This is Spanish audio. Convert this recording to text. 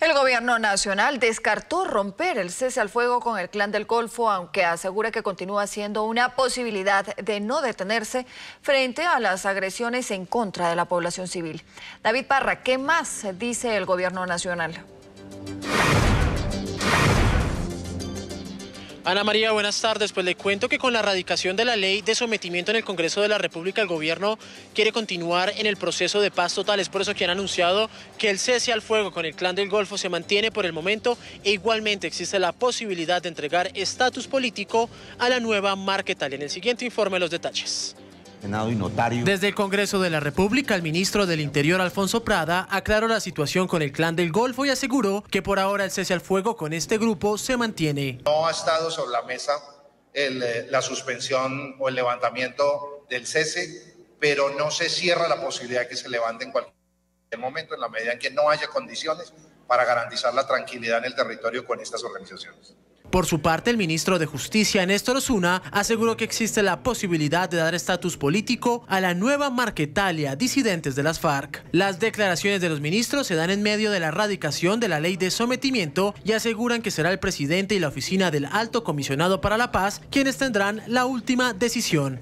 El gobierno nacional descartó romper el cese al fuego con el clan del Golfo, aunque asegura que continúa siendo una posibilidad de no detenerse frente a las agresiones en contra de la población civil. David Parra, ¿qué más dice el gobierno nacional? Ana María, buenas tardes. Pues le cuento que con la erradicación de la ley de sometimiento en el Congreso de la República, el gobierno quiere continuar en el proceso de paz total. Es por eso que han anunciado que el cese al fuego con el clan del Golfo se mantiene por el momento e igualmente existe la posibilidad de entregar estatus político a la nueva Marquetal. En el siguiente informe los detalles y Desde el Congreso de la República, el ministro del Interior, Alfonso Prada, aclaró la situación con el clan del Golfo y aseguró que por ahora el cese al fuego con este grupo se mantiene. No ha estado sobre la mesa eh, la suspensión o el levantamiento del cese, pero no se cierra la posibilidad de que se levante en cualquier momento, en la medida en que no haya condiciones para garantizar la tranquilidad en el territorio con estas organizaciones. Por su parte, el ministro de Justicia, Néstor Osuna, aseguró que existe la posibilidad de dar estatus político a la nueva Marquetalia, disidentes de las FARC. Las declaraciones de los ministros se dan en medio de la erradicación de la ley de sometimiento y aseguran que será el presidente y la oficina del alto comisionado para la paz quienes tendrán la última decisión.